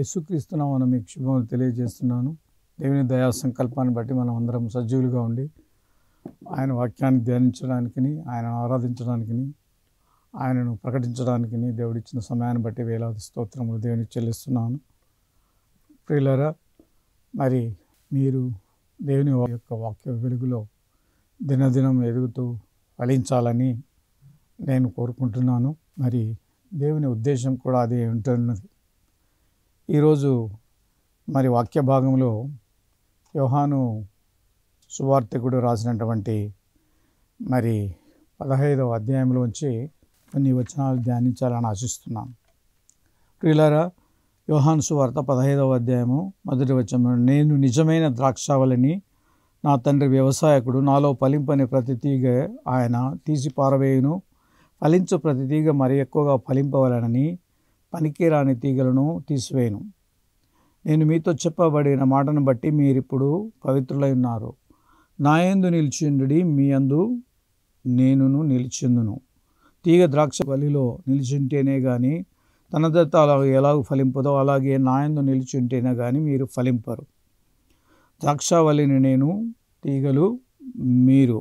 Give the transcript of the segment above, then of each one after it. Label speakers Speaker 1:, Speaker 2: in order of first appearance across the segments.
Speaker 1: యశుక్రీస్తున్నామని మీకు శుభములు తెలియజేస్తున్నాను దేవుని దయా సంకల్పాన్ని బట్టి మనం అందరం సజీవులుగా ఉండి ఆయన వాక్యాన్ని ధ్యానించడానికి ఆయన ఆరాధించడానికి ఆయనను ప్రకటించడానికి దేవుడిచ్చిన సమయాన్ని బట్టి వేలాది స్తోత్రములు దేవునికి చెల్లిస్తున్నాను ప్రియులరా మరి మీరు దేవుని యొక్క వాక్య వెలుగులో దినదినం ఎదుగుతూ ఫలించాలని నేను కోరుకుంటున్నాను మరి దేవుని ఉద్దేశం కూడా అదే ఉంటున్నది ఈరోజు మరి వాక్య భాగంలో యోహాను సువార్థకుడు రాసినటువంటి మరి పదహైదవ అధ్యాయంలోంచి కొన్ని వచనాలు ధ్యానించాలని ఆశిస్తున్నాను ప్రియులారా యోహాను సువార్త పదహైదవ అధ్యాయము మొదటి వచనం నేను నిజమైన ద్రాక్షావళిని నా తండ్రి వ్యవసాయకుడు నాలో ఫలింపని ప్రతి తీగ ఆయన తీసి పారవేయును ఫలించు ప్రతి తీగ మరి ఎక్కువగా ఫలింపవలనని పనికిరాని తీగలను తీసివేయను నేను మీతో చెప్పబడిన మాటను బట్టి మీరిప్పుడు పవిత్రులై ఉన్నారు నాయందు నిలిచిండుడి మీ అందు నేనును నిలిచిందును తీగ ద్రాక్ష బలిలో నిలిచింటేనే కానీ తన దత్త అలాగ ఎలాగ ఫలింపదో అలాగే నాయందు ఉంటేనే కానీ మీరు ఫలింపరు ద్రాక్షావళిని నేను తీగలు మీరు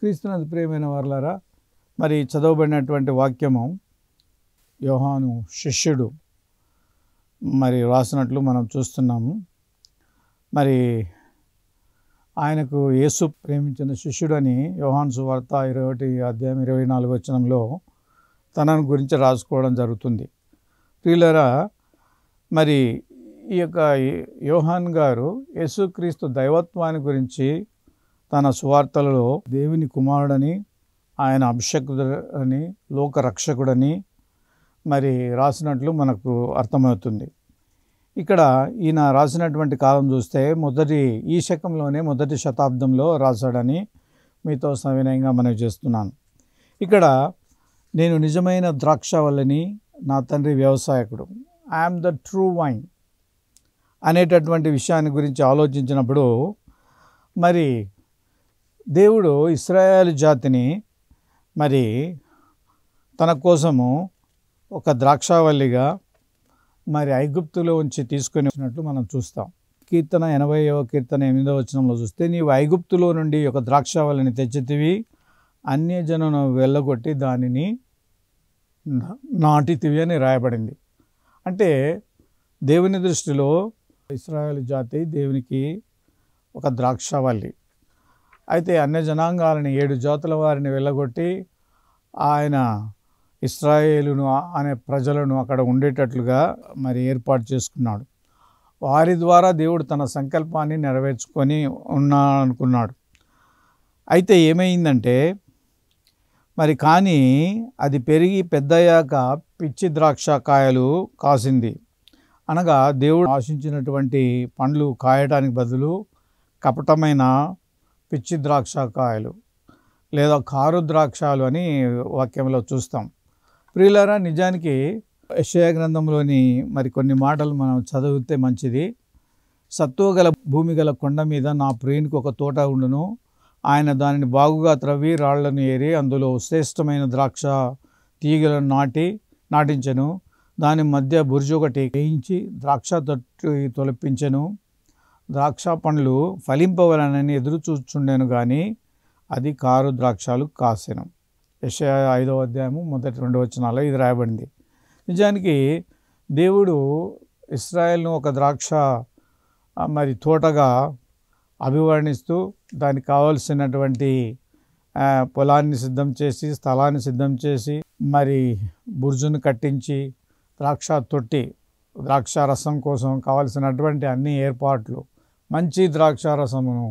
Speaker 1: క్రీస్తునందు ప్రియమైన వర్లారా మరి చదవబడినటువంటి వాక్యము యోహాను శిష్యుడు మరి రాసినట్లు మనం చూస్తున్నాము మరి ఆయనకు యేసు ప్రేమించిన శిష్యుడని యోహాన్ సువార్త ఇరవై ఒకటి అధ్యాయం ఇరవై నాలుగు వచ్చినంలో తనను గురించి రాసుకోవడం జరుగుతుంది ప్రియులరా మరి ఈ యొక్క యోహాన్ గారు యేసుక్రీస్తు దైవత్వాన్ని గురించి తన సువార్తలలో దేవుని కుమారుడని ఆయన అభిషక్తుడని లోక రక్షకుడని మరి రాసినట్లు మనకు అర్థమవుతుంది ఇక్కడ ఈయన రాసినటువంటి కాలం చూస్తే మొదటి ఈ శకంలోనే మొదటి శతాబ్దంలో రాశాడని మీతో సవినయంగా మనవి చేస్తున్నాను ఇక్కడ నేను నిజమైన ద్రాక్ష వల్లని నా తండ్రి వ్యవసాయకుడు ఐఎమ్ ద ట్రూ వైన్ అనేటటువంటి విషయాన్ని గురించి ఆలోచించినప్పుడు మరి దేవుడు ఇస్రాయేల్ జాతిని మరి తన కోసము ఒక ద్రాక్షావల్లిగా మరి ఐగుప్తులో ఉంచి తీసుకొని వచ్చినట్లు మనం చూస్తాం కీర్తన ఎనభైవ కీర్తన ఎనిమిదవ వచనంలో చూస్తే నీవు ఐగుప్తులో నుండి ఒక ద్రాక్షావల్లిని తెచ్చితివి అన్యజనును వెళ్ళగొట్టి దానిని నాటితివి అని రాయబడింది అంటే దేవుని దృష్టిలో ఇస్రాయల్ జాతి దేవునికి ఒక ద్రాక్షావల్లి అయితే అన్య జనాంగాలని ఏడు జాతుల వారిని వెళ్ళగొట్టి ఆయన ఇస్రాయేలును అనే ప్రజలను అక్కడ ఉండేటట్లుగా మరి ఏర్పాటు చేసుకున్నాడు వారి ద్వారా దేవుడు తన సంకల్పాన్ని నెరవేర్చుకొని ఉన్నాడనుకున్నాడు అయితే ఏమైందంటే మరి కానీ అది పెరిగి పెద్దయ్యాక పిచ్చి ద్రాక్ష కాయలు కాసింది అనగా దేవుడు ఆశించినటువంటి పండ్లు కాయడానికి బదులు కపటమైన పిచ్చి ద్రాక్ష కాయలు లేదా కారు ద్రాక్షలు అని వాక్యంలో చూస్తాం ప్రియులారా నిజానికి యశయ గ్రంథంలోని మరి కొన్ని మాటలు మనం చదివితే మంచిది సత్వగల భూమి గల కొండ మీద నా ప్రియునికి ఒక తోట ఉండును ఆయన దానిని బాగుగా త్రవ్వి రాళ్లను ఏరి అందులో శ్రేష్టమైన ద్రాక్ష తీగలను నాటి నాటించను దాని మధ్య బురుజు ఒకటి వేయించి ద్రాక్ష తొట్టు తొలపించెను ద్రాక్ష పండ్లు ఫలింపవలనని ఎదురు చూచుండెను కానీ అది కారు ద్రాక్షలు కాసెను యశయా ఐదో అధ్యాయము మొదటి రెండు వచనాలు ఇది రాయబడింది నిజానికి దేవుడు ఇస్రాయల్ను ఒక ద్రాక్ష మరి తోటగా అభివర్ణిస్తూ దానికి కావలసినటువంటి పొలాన్ని సిద్ధం చేసి స్థలాన్ని సిద్ధం చేసి మరి బుర్జును కట్టించి ద్రాక్ష తొట్టి ద్రాక్ష రసం కోసం కావలసినటువంటి అన్ని ఏర్పాట్లు మంచి ద్రాక్ష రసమును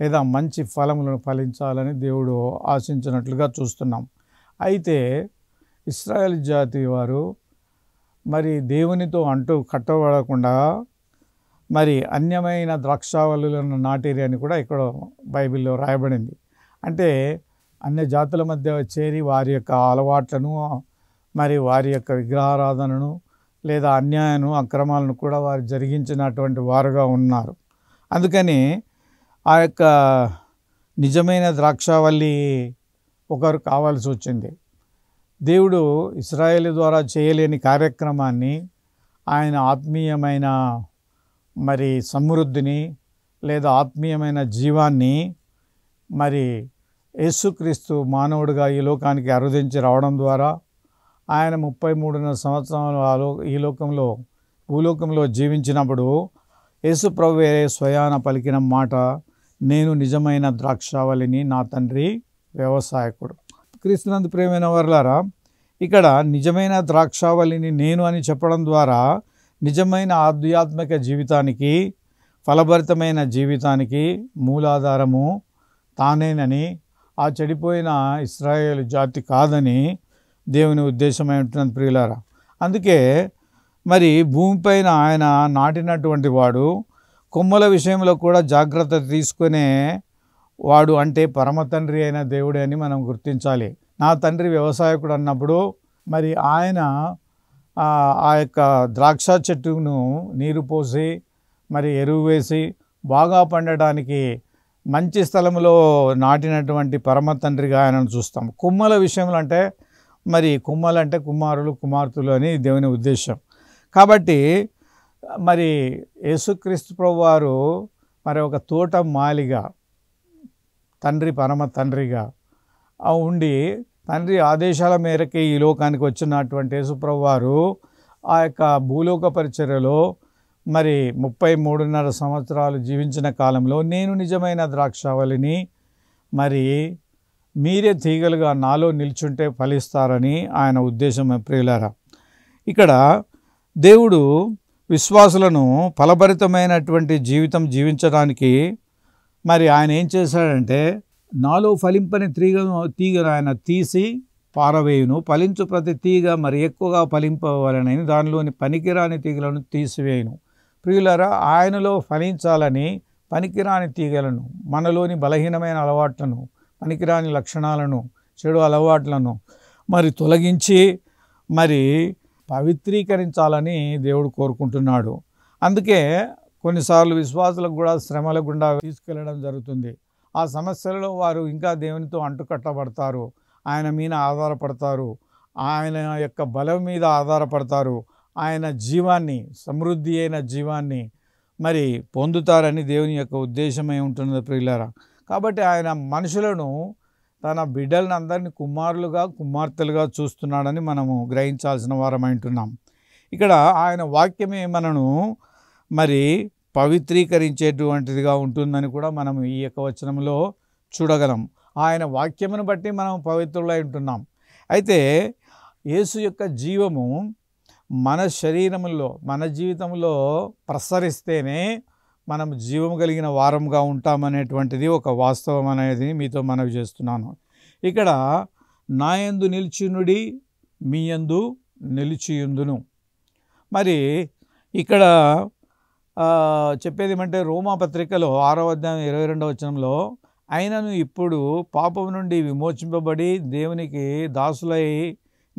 Speaker 1: లేదా మంచి ఫలములను ఫలించాలని దేవుడు ఆశించినట్లుగా చూస్తున్నాం అయితే ఇస్రాయల్ జాతి వారు మరి దేవునితో అంటూ కట్టబడకుండా మరి అన్యమైన ద్రాక్షావళులను నాటేరి అని కూడా ఇక్కడ బైబిల్లో రాయబడింది అంటే అన్య జాతుల మధ్య చేరి వారి యొక్క అలవాట్లను మరి వారి యొక్క విగ్రహారాధనను లేదా అన్యాయను అక్రమాలను కూడా వారు జరిగించినటువంటి వారుగా ఉన్నారు అందుకని ఆ యొక్క నిజమైన ద్రాక్షావల్లి ఒకరు కావాల్సి వచ్చింది దేవుడు ఇస్రాయేల్ ద్వారా చేయలేని కార్యక్రమాన్ని ఆయన ఆత్మీయమైన మరి సమృద్ధిని లేదా ఆత్మీయమైన జీవాన్ని మరి యేసుక్రీస్తు మానవుడిగా ఈ లోకానికి అరుదించి రావడం ద్వారా ఆయన ముప్పై మూడున్నర సంవత్సరాలు ఈ లోకంలో భూలోకంలో జీవించినప్పుడు యేసు ప్రభువే స్వయాన పలికిన మాట నేను నిజమైన ద్రాక్షావళిని నా తండ్రి వ్యవసాయకుడు క్రీస్తునందు ప్రేమైన వర్లారా ఇక్కడ నిజమైన ద్రాక్షావళిని నేను అని చెప్పడం ద్వారా నిజమైన ఆధ్యాత్మిక జీవితానికి ఫలభరితమైన జీవితానికి మూలాధారము తానేనని ఆ చెడిపోయిన ఇస్రాయేల్ జాతి కాదని దేవుని ఉద్దేశమై ఉంటుంది ప్రియులారా అందుకే మరి భూమిపైన ఆయన నాటినటువంటి వాడు కొమ్మల విషయంలో కూడా జాగ్రత్త తీసుకునే వాడు అంటే పరమ తండ్రి అయిన దేవుడే అని మనం గుర్తించాలి నా తండ్రి వ్యవసాయకుడు అన్నప్పుడు మరి ఆయన ఆ యొక్క ద్రాక్ష చెట్టును నీరు పోసి మరి ఎరువు వేసి బాగా పండడానికి మంచి స్థలంలో నాటినటువంటి పరమ తండ్రిగా ఆయనను చూస్తాం కుమ్మల విషయంలో అంటే మరి కుమ్మలంటే కుమారులు కుమార్తెలు అని దేవుని ఉద్దేశం కాబట్టి మరి యేసుక్రీస్తు ప్రభు వారు మరి ఒక తోట మాలిగా తండ్రి పరమ తండ్రిగా ఉండి తండ్రి ఆదేశాల మేరకే ఈ లోకానికి వచ్చినటువంటి యేసుప్రభు వారు ఆ యొక్క భూలోక పరిచర్యలో మరి ముప్పై మూడున్నర సంవత్సరాలు జీవించిన కాలంలో నేను నిజమైన ద్రాక్షావళిని మరి మీరే తీగలుగా నాలో నిల్చుంటే ఫలిస్తారని ఆయన ఉద్దేశం ప్రియులారా ఇక్కడ దేవుడు విశ్వాసులను ఫలభరితమైనటువంటి జీవితం జీవించడానికి మరి ఆయన ఏం చేశాడంటే నాలో ఫలింపని తీగను తీగను ఆయన తీసి పారవేయును ఫలించు ప్రతి తీగ మరి ఎక్కువగా ఫలింపవలనని దానిలోని పనికిరాని తీగలను తీసివేయును ప్రియులరా ఆయనలో ఫలించాలని పనికిరాని తీగలను మనలోని బలహీనమైన అలవాట్లను పనికిరాని లక్షణాలను చెడు అలవాట్లను మరి తొలగించి మరి పవిత్రీకరించాలని దేవుడు కోరుకుంటున్నాడు అందుకే కొన్నిసార్లు విశ్వాసులకు కూడా శ్రమల గుండా తీసుకెళ్లడం జరుగుతుంది ఆ సమస్యలలో వారు ఇంకా దేవునితో అంటుకట్టబడతారు ఆయన మీద ఆధారపడతారు ఆయన యొక్క బలం మీద ఆధారపడతారు ఆయన జీవాన్ని సమృద్ధి అయిన జీవాన్ని మరి పొందుతారని దేవుని యొక్క ఉద్దేశమై ఉంటుంది ప్రియులారా కాబట్టి ఆయన మనుషులను తన బిడ్డలను అందరినీ కుమారులుగా కుమార్తెలుగా చూస్తున్నాడని మనము గ్రహించాల్సిన వారమై ఇక్కడ ఆయన వాక్యమే మనను మరి పవిత్రీకరించేటువంటిదిగా ఉంటుందని కూడా మనం ఈ యొక్క వచనంలో చూడగలం ఆయన వాక్యమును బట్టి మనం పవిత్రులై ఉంటున్నాం అయితే యేసు యొక్క జీవము మన శరీరంలో మన జీవితంలో ప్రసరిస్తేనే మనం జీవం కలిగిన వారంగా ఉంటామనేటువంటిది ఒక వాస్తవం అనేది మీతో మనవి చేస్తున్నాను ఇక్కడ నాయందు నిలిచినుడి మీయందు నిలిచియుందును మరి ఇక్కడ చెప్పేది ఏమంటే రోమా పత్రికలో ఆరో అధ్యాయం ఇరవై రెండవ వచనంలో అయినను ఇప్పుడు పాపం నుండి విమోచింపబడి దేవునికి దాసులై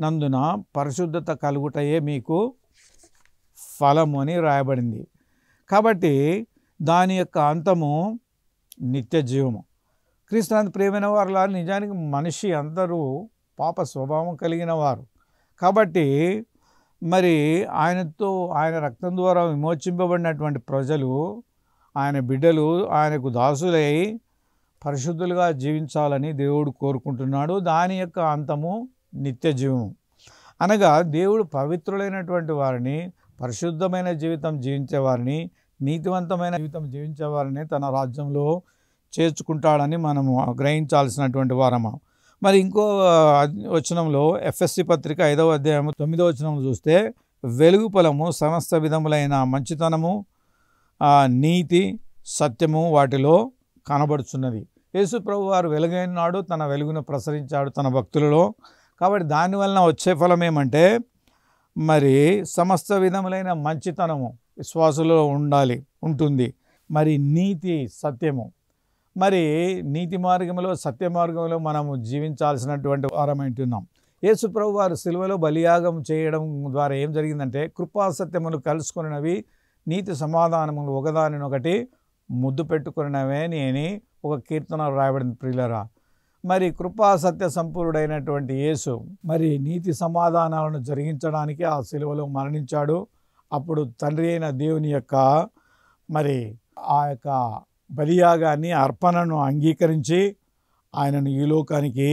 Speaker 1: నందున పరిశుద్ధత కలుగుటయే మీకు ఫలము అని రాయబడింది కాబట్టి దాని యొక్క అంతము నిత్య జీవము క్రీస్తునాథ్ ప్రేమైన వారులా నిజానికి మనిషి అందరూ పాప స్వభావం కలిగిన వారు కాబట్టి మరి ఆయనతో ఆయన రక్తం ద్వారా విమోచింపబడినటువంటి ప్రజలు ఆయన బిడ్డలు ఆయనకు దాసులై పరిశుద్ధులుగా జీవించాలని దేవుడు కోరుకుంటున్నాడు దాని యొక్క అంతము నిత్య జీవము అనగా దేవుడు పవిత్రులైనటువంటి వారిని పరిశుద్ధమైన జీవితం జీవించేవారిని నీతివంతమైన జీవితం జీవించేవారిని తన రాజ్యంలో చేర్చుకుంటాడని మనము గ్రహించాల్సినటువంటి వారము మరి ఇంకో వచనంలో ఎఫ్ఎస్సి పత్రిక ఐదవ అధ్యాయము తొమ్మిదవ వచనంలో చూస్తే వెలుగు పొలము సమస్త విధములైన మంచితనము నీతి సత్యము వాటిలో కనబడుచున్నది యేసు ప్రభు వారు వెలుగైన నాడు తన వెలుగును ప్రసరించాడు తన భక్తులలో కాబట్టి దానివలన వచ్చే ఫలం ఏమంటే మరి సమస్త విధములైన మంచితనము విశ్వాసులో ఉండాలి ఉంటుంది మరి నీతి సత్యము మరి నీతి మార్గంలో సత్య మార్గంలో మనము జీవించాల్సినటువంటి వారమైంటున్నాం యేసుప్రభు వారు సిల్వలో బలియాగం చేయడం ద్వారా ఏం జరిగిందంటే కృపాసత్యములు కలుసుకున్నవి నీతి సమాధానములు ఒకదానినొకటి ముద్దు పెట్టుకున్నవే అని ఒక కీర్తన రాయబడింది ప్రియులరా మరి కృపాసత్య సంపూర్ణుడైనటువంటి యేసు మరి నీతి సమాధానాలను జరిగించడానికి ఆ సిలువలో మరణించాడు అప్పుడు తండ్రి అయిన దేవుని యొక్క మరి ఆ యొక్క బలియాగాన్ని అర్పణను అంగీకరించి ఆయనను ఈ లోకానికి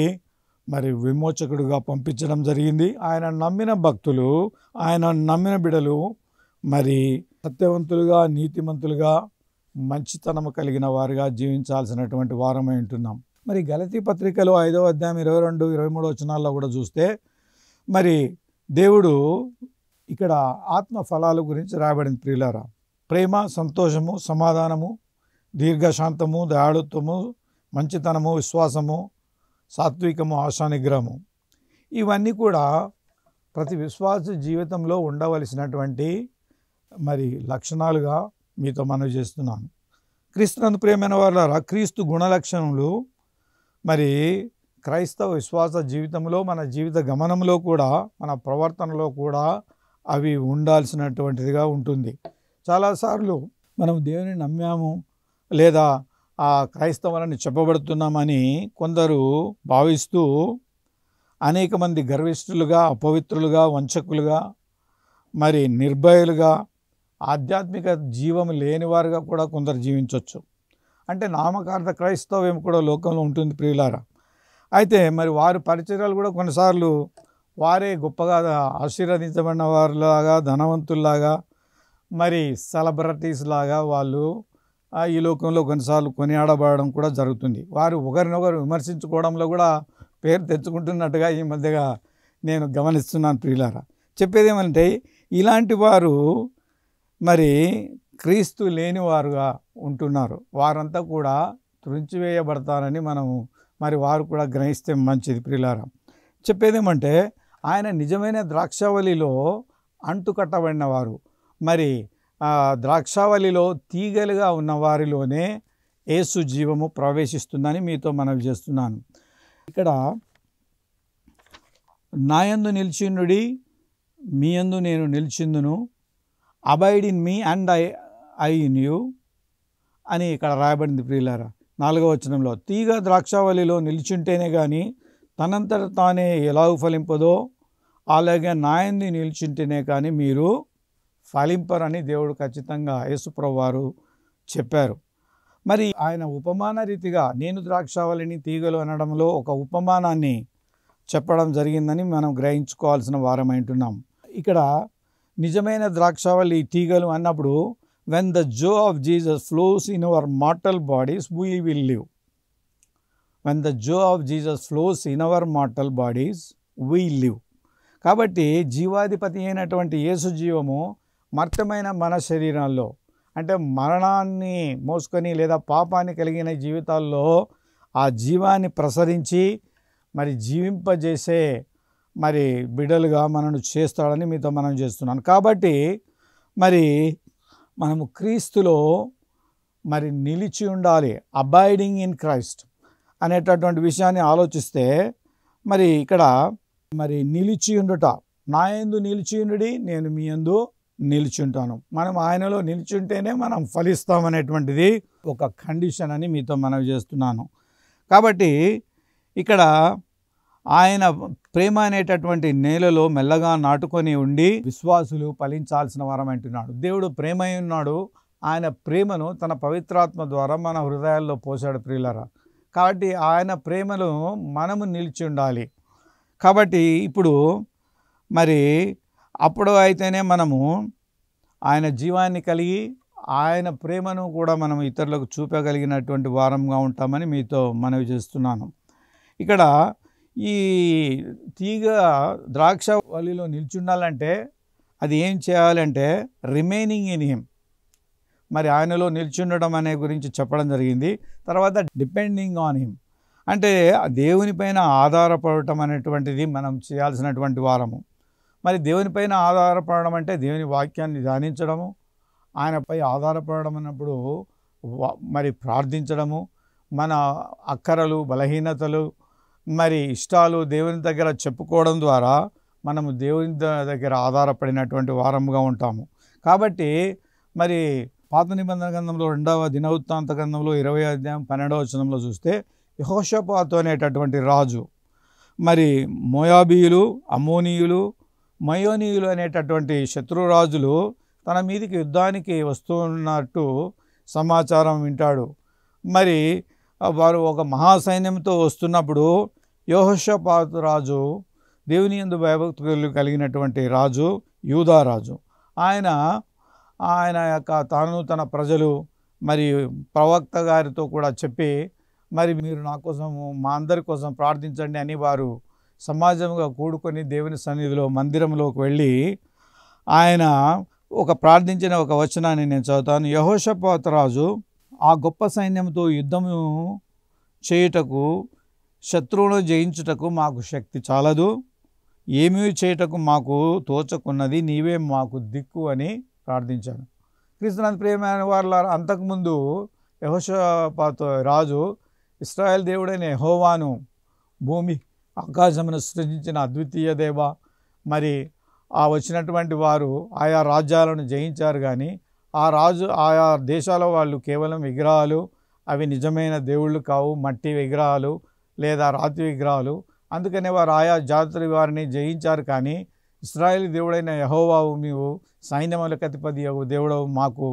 Speaker 1: మరి విమోచకుడుగా పంపించడం జరిగింది ఆయన నమ్మిన భక్తులు ఆయన నమ్మిన బిడలు మరి సత్యవంతులుగా నీతిమంతులుగా మంచితనము కలిగిన వారుగా జీవించాల్సినటువంటి వారమై ఉంటున్నాం మరి గలతీ పత్రికలు ఐదో అధ్యాయం ఇరవై రెండు ఇరవై మూడు వచనాల్లో కూడా చూస్తే మరి దేవుడు ఇక్కడ ఆత్మ ఫలాల గురించి రాయబడిన ప్రియులారా ప్రేమ సంతోషము సమాధానము దీర్ఘశాంతము దయాళుత్వము మంచితనము విశ్వాసము సాత్వికము ఆశానిగ్రహము ఇవన్నీ కూడా ప్రతి విశ్వాస జీవితంలో ఉండవలసినటువంటి మరి లక్షణాలుగా మీతో మనవి చేస్తున్నాను క్రీస్తునందు ప్రియమైన వాళ్ళ క్రీస్తు గుణ లక్షణములు మరి క్రైస్తవ విశ్వాస జీవితంలో మన జీవిత గమనంలో కూడా మన ప్రవర్తనలో కూడా అవి ఉండాల్సినటువంటిదిగా ఉంటుంది చాలాసార్లు మనం దేవుని నమ్మాము లేదా ఆ క్రైస్తవులని చెప్పబడుతున్నామని కొందరు భావిస్తూ అనేక మంది గర్విష్ఠులుగా అపవిత్రులుగా వంచకులుగా మరి నిర్భయులుగా ఆధ్యాత్మిక జీవం లేనివారుగా కూడా కొందరు జీవించవచ్చు అంటే నామకార్థ క్రైస్తవ్యం కూడా లోకంలో ఉంటుంది ప్రియులారా అయితే మరి వారి పరిచయాలు కూడా కొన్నిసార్లు వారే గొప్పగా ఆశీర్వదించబడిన వారిలాగా ధనవంతుల్లాగా మరి సెలబ్రిటీస్ లాగా వాళ్ళు ఈ లోకంలో కొన్నిసార్లు కొని ఆడబడడం కూడా జరుగుతుంది వారు ఒకరినొకరు విమర్శించుకోవడంలో కూడా పేరు తెచ్చుకుంటున్నట్టుగా ఈ మధ్యగా నేను గమనిస్తున్నాను ప్రియులారా చెప్పేదేమంటే ఇలాంటి వారు మరి క్రీస్తు లేనివారుగా ఉంటున్నారు వారంతా కూడా త్రుంచివేయబడతారని మనము మరి వారు కూడా గ్రహిస్తే మంచిది ప్రియులారా చెప్పేదేమంటే ఆయన నిజమైన ద్రాక్షావళిలో అంటుకట్టబడిన వారు మరి ద్రాక్షావళిలో తీగలుగా ఉన్న వారిలోనే యేసు జీవము ప్రవేశిస్తుందని మీతో మనవి చేస్తున్నాను ఇక్కడ నాయందు నిలిచిండు మీ యందు నేను నిలిచిందును abide in me and I I in you అని ఇక్కడ రాయబడింది ప్రియులారా నాలుగవ వచనంలో తీగ ద్రాక్షావళిలో నిలిచుంటేనే కానీ తనంతట తానే ఎలా ఫలింపదో అలాగే నాయంది నిలిచింటేనే కానీ మీరు ఫలింపరని దేవుడు ఖచ్చితంగా యేసుప్రభు వారు చెప్పారు మరి ఆయన ఉపమాన రీతిగా నేను ద్రాక్షావళిని తీగలు అనడంలో ఒక ఉపమానాన్ని చెప్పడం జరిగిందని మనం గ్రహించుకోవాల్సిన వారం అంటున్నాం ఇక్కడ నిజమైన ద్రాక్షావళి తీగలు అన్నప్పుడు when the joy of Jesus flows in our mortal bodies we will live when the joy of Jesus flows in our mortal bodies we live కాబట్టి జీవాధిపతి అయినటువంటి యేసు జీవము మర్తమైన మన శరీరాల్లో అంటే మరణాన్ని మోసుకొని లేదా పాపాన్ని కలిగిన జీవితాల్లో ఆ జీవాన్ని ప్రసరించి మరి జీవింపజేసే మరి బిడలుగా మనను చేస్తాడని మీతో మనం చేస్తున్నాను కాబట్టి మరి మనము క్రీస్తులో మరి నిలిచి ఉండాలి అబైడింగ్ ఇన్ క్రైస్ట్ అనేటటువంటి విషయాన్ని ఆలోచిస్తే మరి ఇక్కడ మరి నిలిచి ఉండుట నా ఎందు నిలిచి ఉండుడి నేను మీ ఎందు నిల్చుంటాను మనం ఆయనలో నిల్చుంటేనే మనం ఫలిస్తామనేటువంటిది ఒక కండిషన్ అని మీతో మనవి చేస్తున్నాను కాబట్టి ఇక్కడ ఆయన ప్రేమ అనేటటువంటి నేలలో మెల్లగా నాటుకొని ఉండి విశ్వాసులు ఫలించాల్సిన వరం అంటున్నాడు దేవుడు ప్రేమై ఉన్నాడు ఆయన ప్రేమను తన పవిత్రాత్మ ద్వారా మన హృదయాల్లో పోసాడు ప్రియులరా కాబట్టి ఆయన ప్రేమను మనము నిలిచి ఉండాలి కాబట్టి ఇప్పుడు మరి అప్పుడు అయితేనే మనము ఆయన జీవాన్ని కలిగి ఆయన ప్రేమను కూడా మనం ఇతరులకు చూపగలిగినటువంటి వారంగా ఉంటామని మీతో మనవి చేస్తున్నాను ఇక్కడ ఈ తీగ ద్రాక్ష వల్లిలో నిల్చుండాలంటే అది ఏం చేయాలంటే రిమైనింగ్ ఇన్ హిమ్ మరి ఆయనలో నిల్చుండడం అనే గురించి చెప్పడం జరిగింది తర్వాత డిపెండింగ్ ఆన్ హిమ్ అంటే దేవునిపైన ఆధారపడటం అనేటువంటిది మనం చేయాల్సినటువంటి వారము మరి దేవునిపైన ఆధారపడడం అంటే దేవుని వాక్యాన్ని ధ్యానించడము ఆయనపై ఆధారపడడం అన్నప్పుడు మరి ప్రార్థించడము మన అక్కరలు బలహీనతలు మరి ఇష్టాలు దేవుని దగ్గర చెప్పుకోవడం ద్వారా మనము దేవుని దగ్గర ఆధారపడినటువంటి వారముగా ఉంటాము కాబట్టి మరి పాత నిబంధన గ్రంథంలో రెండవ దినవృత్తాంత గ్రంథంలో ఇరవై అధ్యాయం పన్నెండవ వచనంలో చూస్తే యహోషపాతు అనేటటువంటి రాజు మరి మోయాబీయులు అమోనీయులు మయోనీయులు అనేటటువంటి శత్రురాజులు తన మీదకి యుద్ధానికి వస్తున్నట్టు సమాచారం వింటాడు మరి వారు ఒక మహాసైన్యంతో వస్తున్నప్పుడు యోహోషపాతు రాజు దేవుని ఎందు భయభక్తులు కలిగినటువంటి రాజు యూధారాజు ఆయన ఆయన యొక్క తాను తన ప్రజలు మరి ప్రవక్త గారితో కూడా చెప్పి మరి మీరు నా కోసం మా అందరి కోసం ప్రార్థించండి అని వారు సమాజంగా కూడుకొని దేవుని సన్నిధిలో మందిరంలోకి వెళ్ళి ఆయన ఒక ప్రార్థించిన ఒక వచనాన్ని నేను చదువుతాను యహోషపోత రాజు ఆ గొప్ప సైన్యంతో యుద్ధము చేయుటకు శత్రువును జయించుటకు మాకు శక్తి చాలదు ఏమీ చేయటకు మాకు తోచకున్నది నీవే మాకు దిక్కు అని ప్రార్థించాను క్రీస్తునాథ్ ప్రియమైన వాళ్ళ అంతకుముందు యహోషపాత రాజు ఇస్రాయల్ దేవుడైన హోవాను భూమి ఆకాశమును సృజించిన అద్వితీయ దేవ మరి ఆ వచ్చినటువంటి వారు ఆయా రాజ్యాలను జయించారు కానీ ఆ రాజు ఆయా దేశాల వాళ్ళు కేవలం విగ్రహాలు అవి నిజమైన దేవుళ్ళు కావు మట్టి విగ్రహాలు లేదా రాతి విగ్రహాలు అందుకనే వారు ఆయా జాతుల వారిని జయించారు కానీ ఇస్రాయేల్ దేవుడైన యహోవావు నీవు సైన్యములకు అధిపతి దేవుడవు మాకు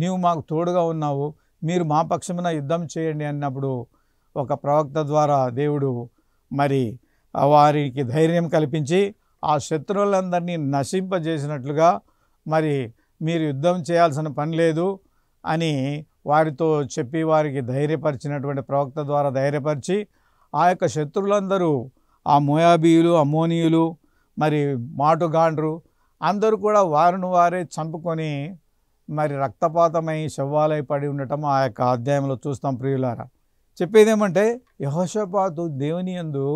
Speaker 1: నీవు మాకు తోడుగా ఉన్నావు మీరు మా పక్షమున యుద్ధం చేయండి అన్నప్పుడు ఒక ప్రవక్త ద్వారా దేవుడు మరి వారికి ధైర్యం కల్పించి ఆ శత్రువులందరినీ నశింపజేసినట్లుగా మరి మీరు యుద్ధం చేయాల్సిన పని లేదు అని వారితో చెప్పి వారికి ధైర్యపరిచినటువంటి ప్రవక్త ద్వారా ధైర్యపరిచి ఆ యొక్క శత్రువులందరూ ఆ మోయాబీయులు అమోనియులు మరి మాటుగాండ్రు అందరూ కూడా వారిని వారే చంపుకొని మరి రక్తపాతమై శవాలై పడి ఉండటం ఆ యొక్క అధ్యాయంలో చూస్తాం ప్రియులారా చెప్పేదేమంటే యహోషపాతు దేవుని ఎందు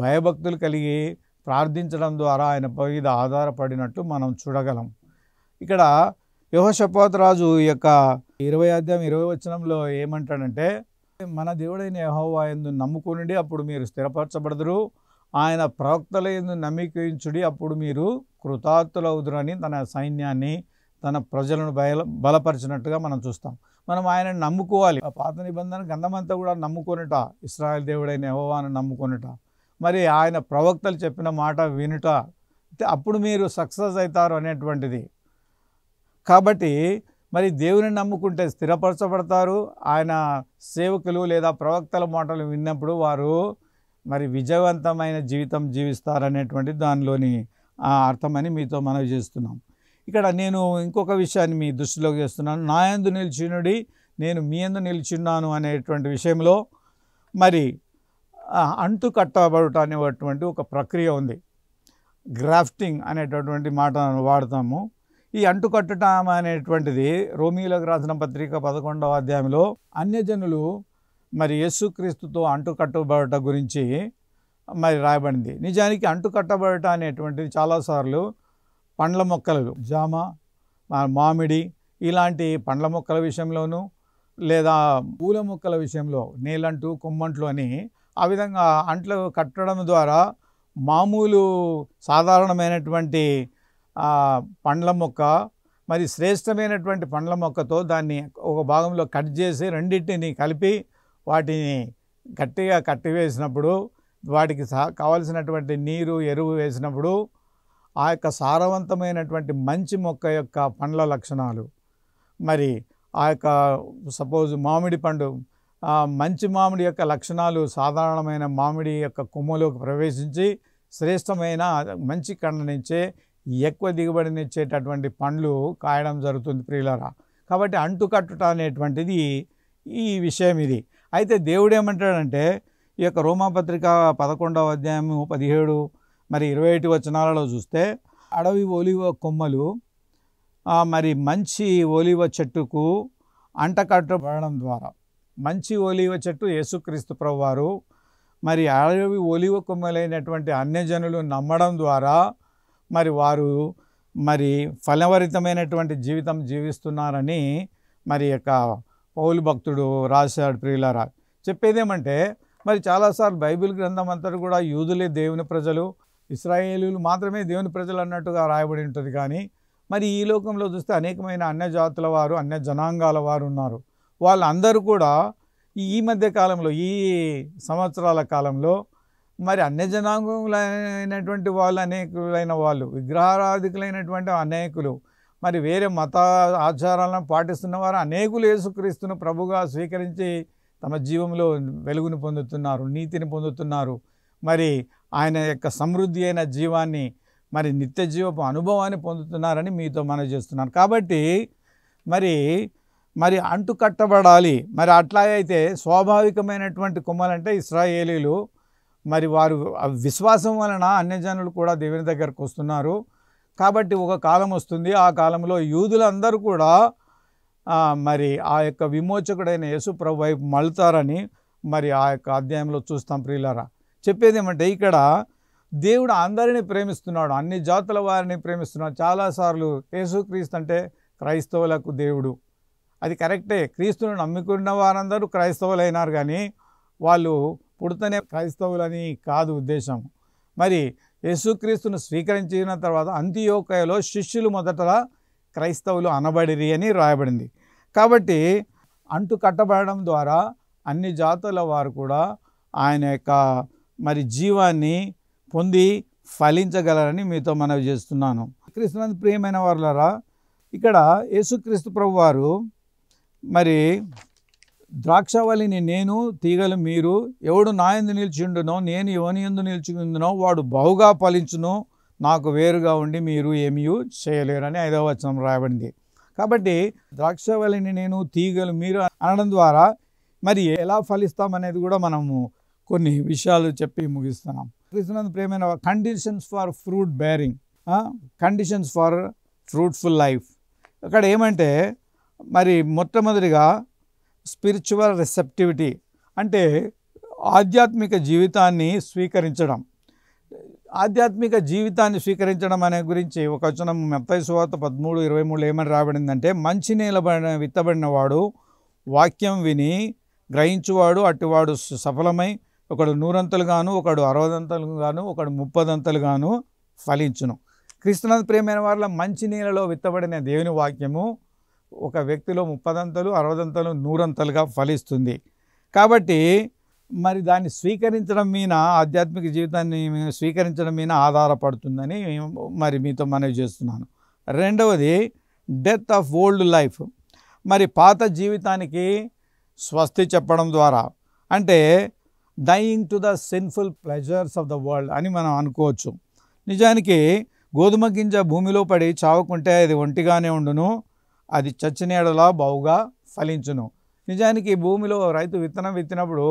Speaker 1: భయభక్తులు కలిగి ప్రార్థించడం ద్వారా ఆయన మీద ఆధారపడినట్టు మనం చూడగలం ఇక్కడ యహోషపాత్ రాజు ఈ యొక్క ఇరవై అధ్యాయం ఇరవై వచనంలో ఏమంటాడంటే మన దేవుడైన యహోవా ఎందు నమ్ముకునుండి అప్పుడు మీరు స్థిరపరచబడదురు ఆయన ప్రవక్తల ఎందు నమ్మకించుడి అప్పుడు మీరు కృతార్థులవుదురని తన సైన్యాన్ని తన ప్రజలను బయల బలపరిచినట్టుగా మనం చూస్తాం మనం ఆయనను నమ్ముకోవాలి ఆ పాత నిబంధన గంధమంతా కూడా నమ్ముకొనుట ఇస్రాయల్ దేవుడైన యహోవాను నమ్ముకొనుట మరి ఆయన ప్రవక్తలు చెప్పిన మాట వినుట అప్పుడు మీరు సక్సెస్ అవుతారు అనేటువంటిది కాబట్టి మరి దేవుని నమ్ముకుంటే స్థిరపరచబడతారు ఆయన సేవకులు లేదా ప్రవక్తల మాటలు విన్నప్పుడు వారు మరి విజయవంతమైన జీవితం జీవిస్తారనేటువంటి దానిలోని అర్థమని మీతో మనవి చేస్తున్నాం ఇక్కడ నేను ఇంకొక విషయాన్ని మీ దృష్టిలోకి చేస్తున్నాను నా నిలిచినుడి నేను మీ ఎందు నిలిచున్నాను అనేటువంటి విషయంలో మరి అంటు కట్టబడటం అనేటువంటి ఒక ప్రక్రియ ఉంది గ్రాఫ్టింగ్ అనేటటువంటి మాట వాడతాము ఈ కట్టడం అనేటువంటిది రోమిలకు రాసిన పత్రిక పదకొండవ అధ్యాయంలో అన్యజనులు మరి యేసుక్రీస్తుతో అంటుకట్టుబడట గురించి మరి రాయబడింది నిజానికి అంటు కట్టబడట అనేటువంటిది చాలాసార్లు పండ్ల మొక్కలు జామ మామిడి ఇలాంటి పండ్ల మొక్కల విషయంలోనూ లేదా పూల మొక్కల విషయంలో నీళ్ళంటూ కొమ్మంట్లు అని ఆ విధంగా అంట్లు కట్టడం ద్వారా మామూలు సాధారణమైనటువంటి పండ్ల మొక్క మరి శ్రేష్టమైనటువంటి పండ్ల మొక్కతో దాన్ని ఒక భాగంలో కట్ చేసి రెండింటిని కలిపి వాటిని గట్టిగా కట్టివేసినప్పుడు వాటికి కావలసినటువంటి నీరు ఎరువు వేసినప్పుడు ఆ యొక్క సారవంతమైనటువంటి మంచి మొక్క యొక్క పండ్ల లక్షణాలు మరి ఆ యొక్క సపోజ్ మామిడి పండు మంచి మామిడి యొక్క లక్షణాలు సాధారణమైన మామిడి యొక్క కొమ్మలోకి ప్రవేశించి శ్రేష్టమైన మంచి కండనిచ్చే ఎక్కువ దిగుబడినిచ్చేటటువంటి పండ్లు కాయడం జరుగుతుంది ప్రియులరా కాబట్టి అంటుకట్టుట అనేటువంటిది ఈ విషయం ఇది అయితే దేవుడు ఏమంటాడంటే ఈ యొక్క రోమాపత్రిక పదకొండవ అధ్యాయము పదిహేడు మరి ఇరవై ఒకటి వచనాలలో చూస్తే అడవి ఒలివ కొమ్మలు మరి మంచి ఒలివ చెట్టుకు అంటకట్టబడడం ద్వారా మంచి ఒలివ చెట్టు యేసుక్రీస్తు ప్రభువారు మరి అడవి ఒలివ కొమ్మలైనటువంటి అన్యజనులు నమ్మడం ద్వారా మరి వారు మరి ఫలవరితమైనటువంటి జీవితం జీవిస్తున్నారని మరి యొక్క పౌలు భక్తుడు రాశాడు ప్రియులారా చెప్పేదేమంటే మరి చాలాసార్లు బైబిల్ గ్రంథం అంతా కూడా యూదులే దేవుని ప్రజలు ఇస్రాయేలీలు మాత్రమే దేవుని ప్రజలు అన్నట్టుగా రాయబడి ఉంటుంది కానీ మరి ఈ లోకంలో చూస్తే అనేకమైన అన్య జాతుల వారు అన్య జనాంగాల వారు ఉన్నారు వాళ్ళందరూ కూడా ఈ మధ్య కాలంలో ఈ సంవత్సరాల కాలంలో మరి అన్య జనాంగములైనటువంటి వాళ్ళు అనేకులైన వాళ్ళు విగ్రహారాధికులైనటువంటి అనేకులు మరి వేరే మత ఆచారాలను పాటిస్తున్న వారు అనేకులు యేసుక్రీస్తును ప్రభుగా స్వీకరించి తమ జీవంలో వెలుగును పొందుతున్నారు నీతిని పొందుతున్నారు మరి ఆయన యొక్క సమృద్ధి అయిన జీవాన్ని మరి నిత్య జీవపు అనుభవాన్ని పొందుతున్నారని మీతో మనం చేస్తున్నాను కాబట్టి మరి మరి అంటు కట్టబడాలి మరి అట్లా అయితే స్వాభావికమైనటువంటి కుమ్మలంటే ఇస్రాయేలీలు మరి వారు విశ్వాసం వలన అన్యజనులు కూడా దేవుని దగ్గరకు వస్తున్నారు కాబట్టి ఒక కాలం వస్తుంది ఆ కాలంలో యూదులందరూ కూడా మరి ఆ యొక్క విమోచకుడైన యేసు ప్రభు వైపు మళ్తారని మరి ఆ యొక్క అధ్యాయంలో చూస్తాం ప్రియులారా చెప్పేది ఏమంటే ఇక్కడ దేవుడు అందరినీ ప్రేమిస్తున్నాడు అన్ని జాతుల వారిని ప్రేమిస్తున్నాడు చాలాసార్లు యేసుక్రీస్తు అంటే క్రైస్తవులకు దేవుడు అది కరెక్టే క్రీస్తును నమ్ముకున్న వారందరూ క్రైస్తవులైనారు కానీ వాళ్ళు పుడతనే క్రైస్తవులని కాదు ఉద్దేశం మరి యేసుక్రీస్తును స్వీకరించిన తర్వాత అంత్యోకయలో శిష్యులు మొదట క్రైస్తవులు అనబడిరి అని రాయబడింది కాబట్టి అంటు కట్టబడడం ద్వారా అన్ని జాతుల వారు కూడా ఆయన యొక్క మరి జీవాన్ని పొంది ఫలించగలరని మీతో మనవి చేస్తున్నాను క్రీస్తునందు ప్రియమైన వారులరా ఇక్కడ యేసుక్రీస్తు ప్రభు వారు మరి ద్రాక్షవల్లిని నేను తీగలు మీరు ఎవడు నా ఎందు నిలిచిండునో నేను ఎవని ఎందు నిలిచిందునో వాడు బహుగా ఫలించును నాకు వేరుగా ఉండి మీరు ఏమీ చేయలేరని ఐదవ వచనం రాయబడింది కాబట్టి ద్రాక్షవల్లిని నేను తీగలు మీరు అనడం ద్వారా మరి ఎలా ఫలిస్తామనేది కూడా మనము కొన్ని విషయాలు చెప్పి ముగిస్తున్నాం కృష్ణంద్ ప్రేమైన conditions for fruit bearing conditions for fruitful life అక్కడ ఏమంటే మరి మొట్టమొదటిగా స్పిరిచువల్ రిసెప్టివిటీ అంటే ఆధ్యాత్మిక జీవితాన్ని స్వీకరించడం ఆధ్యాత్మిక జీవితాన్ని స్వీకరించడం అనే గురించి ఒక వచ్చిన మెత్తై సువాత పదమూడు ఇరవై మూడు ఏమని రాబడిందంటే మంచి నిలబడిన విత్తబడినవాడు వాక్యం విని గ్రహించువాడు అటువాడు సఫలమై ఒకడు నూరంతలు గాను ఒకడు అరవదంతలు గాను ఒకడు ముప్పదంతలు గాను ఫలించును క్రీస్తునందు ప్రేమైన వారిలో మంచి నీళ్ళలో విత్తబడిన దేవుని వాక్యము ఒక వ్యక్తిలో ముప్పదంతలు అరవదంతలు నూరంతలుగా ఫలిస్తుంది కాబట్టి మరి దాన్ని స్వీకరించడం మీద ఆధ్యాత్మిక జీవితాన్ని స్వీకరించడం మీద ఆధారపడుతుందని మరి మీతో మనవి చేస్తున్నాను రెండవది డెత్ ఆఫ్ ఓల్డ్ లైఫ్ మరి పాత జీవితానికి స్వస్తి చెప్పడం ద్వారా అంటే dying to the sinful pleasures of the world అని మనం అనుకోవచ్చు నిజానికి గోధుమ గింజ భూమిలో పడి చావకుంటే అది ఒంటిగానే ఉండును అది చచ్చిన ఎడలా బావుగా ఫలించును నిజానికి భూమిలో రైతు విత్తనం విత్తినప్పుడు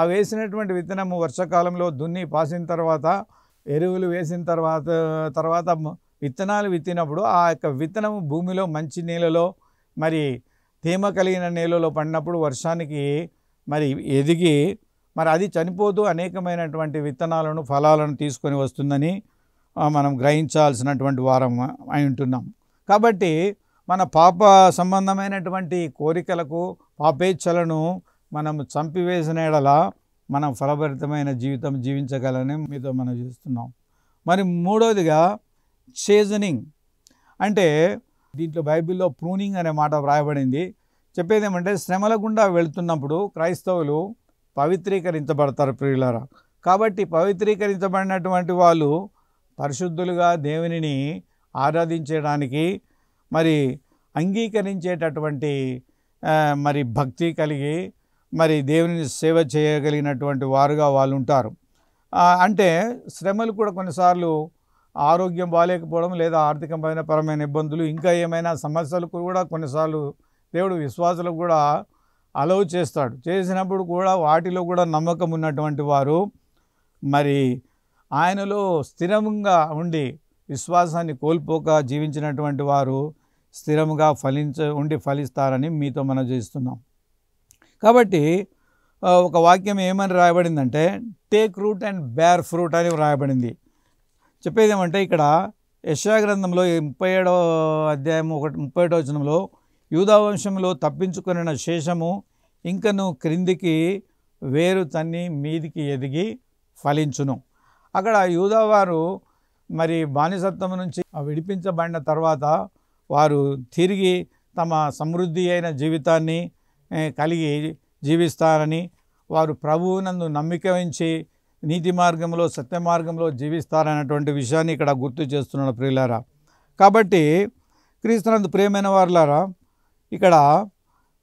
Speaker 1: ఆ వేసినటువంటి విత్తనము వర్షాకాలంలో దున్ని పాసిన తర్వాత ఎరువులు వేసిన తర్వాత తర్వాత విత్తనాలు విత్తినప్పుడు ఆ యొక్క విత్తనం భూమిలో మంచి నీళ్ళలో మరి తేమ కలిగిన నేలలో పడినప్పుడు వర్షానికి మరి ఎదిగి మరి అది చనిపోతూ అనేకమైనటువంటి విత్తనాలను ఫలాలను తీసుకొని వస్తుందని మనం గ్రహించాల్సినటువంటి వారం అయి ఉంటున్నాం కాబట్టి మన పాప సంబంధమైనటువంటి కోరికలకు పాపేచ్ఛలను మనం చంపివేసిన ఎడల మనం ఫలభరితమైన జీవితం జీవించగలని మీతో మనం చూస్తున్నాం మరి మూడవదిగా సీజనింగ్ అంటే దీంట్లో బైబిల్లో ప్రూనింగ్ అనే మాట వ్రాయబడింది చెప్పేది ఏమంటే శ్రమల గుండా వెళుతున్నప్పుడు క్రైస్తవులు పవిత్రీకరించబడతారు ప్రియులారా కాబట్టి పవిత్రీకరించబడినటువంటి వాళ్ళు పరిశుద్ధులుగా దేవునిని ఆరాధించడానికి మరి అంగీకరించేటటువంటి మరి భక్తి కలిగి మరి దేవుని సేవ చేయగలిగినటువంటి వారుగా వాళ్ళు ఉంటారు అంటే శ్రమలు కూడా కొన్నిసార్లు ఆరోగ్యం బాగాలేకపోవడం లేదా ఆర్థికమైన పరమైన ఇబ్బందులు ఇంకా ఏమైనా సమస్యలు కూడా కొన్నిసార్లు దేవుడు విశ్వాసులకు కూడా అలౌ చేస్తాడు చేసినప్పుడు కూడా వాటిలో కూడా నమ్మకం ఉన్నటువంటి వారు మరి ఆయనలో స్థిరంగా ఉండి విశ్వాసాన్ని కోల్పోక జీవించినటువంటి వారు స్థిరంగా ఫలించ ఉండి ఫలిస్తారని మీతో మనం చేస్తున్నాం కాబట్టి ఒక వాక్యం ఏమని రాయబడిందంటే take root and bear fruit అని రాయబడింది చెప్పేది ఏమంటే ఇక్కడ యశాగ్రంథంలో ముప్పై ఏడో అధ్యాయం ఒకటి ముప్పై ఏడో వచనంలో యూదావంశంలో తప్పించుకున్న శేషము ఇంకను క్రిందికి వేరు తన్ని మీదికి ఎదిగి ఫలించును అక్కడ యూదావారు మరి బానిసత్వం నుంచి విడిపించబడిన తర్వాత వారు తిరిగి తమ సమృద్ధి అయిన జీవితాన్ని కలిగి జీవిస్తారని వారు ప్రభువునందు నమ్మిక ఉంచి నీతి మార్గంలో సత్య మార్గంలో జీవిస్తారన్నటువంటి విషయాన్ని ఇక్కడ గుర్తు చేస్తున్నాడు ప్రియులారా కాబట్టి క్రీస్తునందు ప్రియమైన వారులారా ఇక్కడ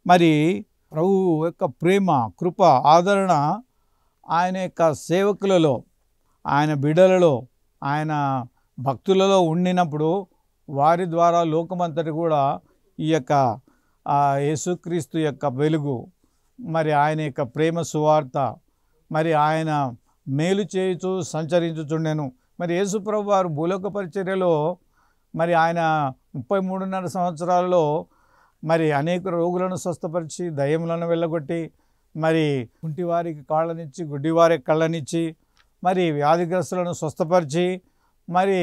Speaker 1: మరి ప్రభు యొక్క ప్రేమ కృప ఆదరణ ఆయన యొక్క సేవకులలో ఆయన బిడలలో ఆయన భక్తులలో ఉండినప్పుడు వారి ద్వారా లోకమంతటి కూడా ఈ యొక్క యేసుక్రీస్తు యొక్క వెలుగు మరి ఆయన యొక్క ప్రేమ సువార్త మరి ఆయన మేలు చేయుచు సంచరించుచుండెను మరి యేసుప్రభు వారు భూలోక పరిచర్యలో మరి ఆయన ముప్పై మూడున్నర సంవత్సరాలలో మరి అనేక రోగులను స్వస్థపరిచి దయములను వెళ్ళగొట్టి మరి కుంటివారికి కాళ్ళనిచ్చి గుడ్డివారికి కళ్ళనిచ్చి మరి వ్యాధిగ్రస్తులను స్వస్థపరిచి మరి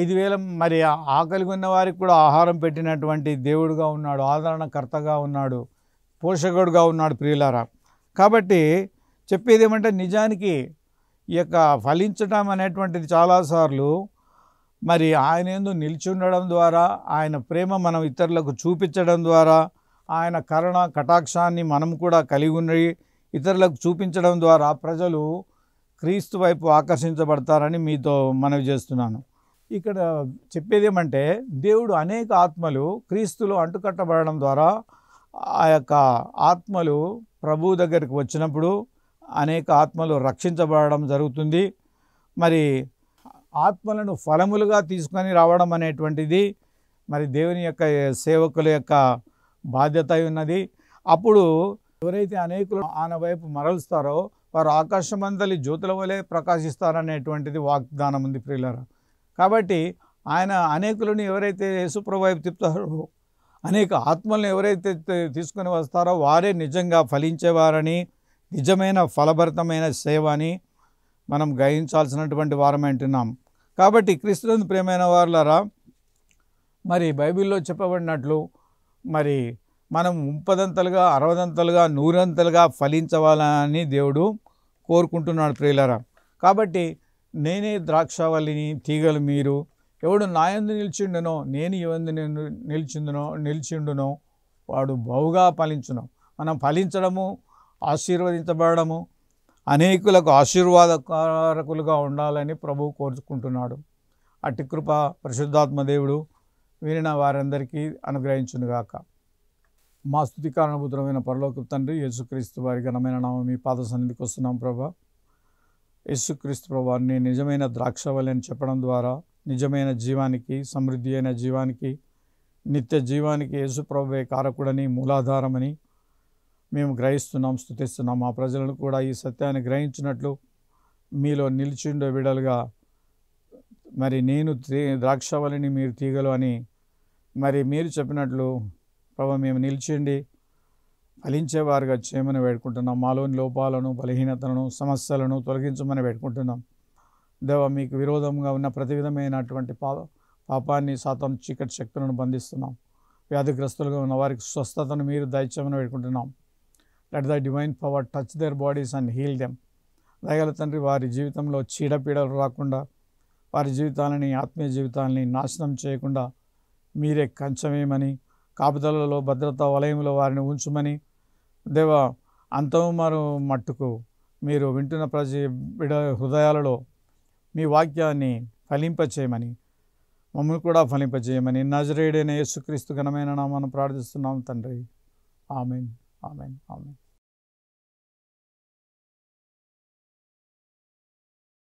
Speaker 1: ఐదు వేల మరి ఆకలి ఉన్న వారికి కూడా ఆహారం పెట్టినటువంటి దేవుడుగా ఉన్నాడు ఆదరణకర్తగా ఉన్నాడు పోషకుడుగా ఉన్నాడు ప్రియులారా కాబట్టి చెప్పేది ఏమంటే నిజానికి ఈ యొక్క ఫలించటం అనేటువంటిది చాలాసార్లు మరి ఆయన ఎందు నిల్చుండడం ద్వారా ఆయన ప్రేమ మనం ఇతరులకు చూపించడం ద్వారా ఆయన కరుణ కటాక్షాన్ని మనం కూడా కలిగి ఉండి ఇతరులకు చూపించడం ద్వారా ప్రజలు క్రీస్తు వైపు ఆకర్షించబడతారని మీతో మనవి చేస్తున్నాను ఇక్కడ చెప్పేది ఏమంటే దేవుడు అనేక ఆత్మలు క్రీస్తులు అంటుకట్టబడడం ద్వారా ఆ యొక్క ఆత్మలు ప్రభు దగ్గరికి వచ్చినప్పుడు అనేక ఆత్మలు రక్షించబడడం జరుగుతుంది మరి ఆత్మలను ఫలములుగా తీసుకొని రావడం అనేటువంటిది మరి దేవుని యొక్క సేవకుల యొక్క బాధ్యత ఉన్నది అప్పుడు ఎవరైతే అనేకులు ఆయన వైపు మరలుస్తారో వారు ఆకాశమంతలి జ్యోతుల వలె ప్రకాశిస్తారనేటువంటిది వాగ్దానం ఉంది ప్రియులరా కాబట్టి ఆయన అనేకులను ఎవరైతే యేసుప్ర వైపు తిప్పుతారో అనేక ఆత్మలను ఎవరైతే తీసుకొని వస్తారో వారే నిజంగా ఫలించేవారని నిజమైన ఫలభరితమైన సేవ అని మనం గ్రహించాల్సినటువంటి వారం అంటున్నాం కాబట్టి క్రీస్తునందు ప్రేమైన వారులారా మరి బైబిల్లో చెప్పబడినట్లు మరి మనం ముప్పదంతలుగా అరవదంతలుగా నూరంతలుగా ఫలించవాలని దేవుడు కోరుకుంటున్నాడు ప్రియులరా కాబట్టి నేనే ద్రాక్షవల్లిని తీగలు మీరు ఎవడు నాయందు నిలిచిండునో నేను ఎవందు నిలిచిండునో నిలిచిండునో వాడు బహుగా ఫలించును మనం ఫలించడము ఆశీర్వదించబడము అనేకులకు ఆశీర్వాదకారకులుగా ఉండాలని ప్రభు కోరుకుంటున్నాడు అట్టి కృప పరిశుద్ధాత్మదేవుడు వీరిన వారందరికీ అనుగ్రహించునుగాక మా కారణభూతమైన పరలోక తండ్రి యేసుక్రీస్తు వారి ఘనమైన నామం మీ పాద సన్నిధికి వస్తున్నాం ప్రభా యేసుక్రీస్తు ప్రభాన్ని నిజమైన ద్రాక్షవల్లి అని చెప్పడం ద్వారా నిజమైన జీవానికి సమృద్ధి అయిన జీవానికి నిత్య జీవానికి యేసుప్రభే కారకుడని మూలాధారమని మేము గ్రహిస్తున్నాం స్థుతిస్తున్నాం మా ప్రజలను కూడా ఈ సత్యాన్ని గ్రహించినట్లు మీలో నిలిచిండో విడలుగా మరి నేను ద్రాక్షవలిని మీరు తీగలు అని మరి మీరు చెప్పినట్లు ప్రభు మేము నిలిచిండి ఫలించేవారుగా చేయమని వేడుకుంటున్నాం మాలోని లోపాలను బలహీనతలను సమస్యలను తొలగించమని వేడుకుంటున్నాం దేవ మీకు విరోధంగా ఉన్న ప్రతి విధమైనటువంటి పా పాపాన్ని సాతం చీకటి శక్తులను బంధిస్తున్నాం వ్యాధిగ్రస్తులుగా ఉన్న వారికి స్వస్థతను మీరు దయచేయమని వేడుకుంటున్నాం let the divine power touch their bodies and heal them దయగల తండ్రి వారి జీవితంలో చీడపీడలు రాకుండా వారి జీవితాలని ఆత్మీయ జీవితాలని నాశనం చేయకుండా మీరే కంచమేమని కాపుదలలో భద్రతా వలయంలో వారిని ఉంచమని దేవ అంతమారు మట్టుకు మీరు వింటున్న ప్రజ విడ హృదయాలలో మీ వాక్యాన్ని ఫలింపచేయమని మమ్మల్ని కూడా ఫలింపజేయమని నజరేడైన యేసుక్రీస్తు ఘనమైన నామాను ప్రార్థిస్తున్నాం తండ్రి ఆమెన్ ఆమెన్ ఆమెన్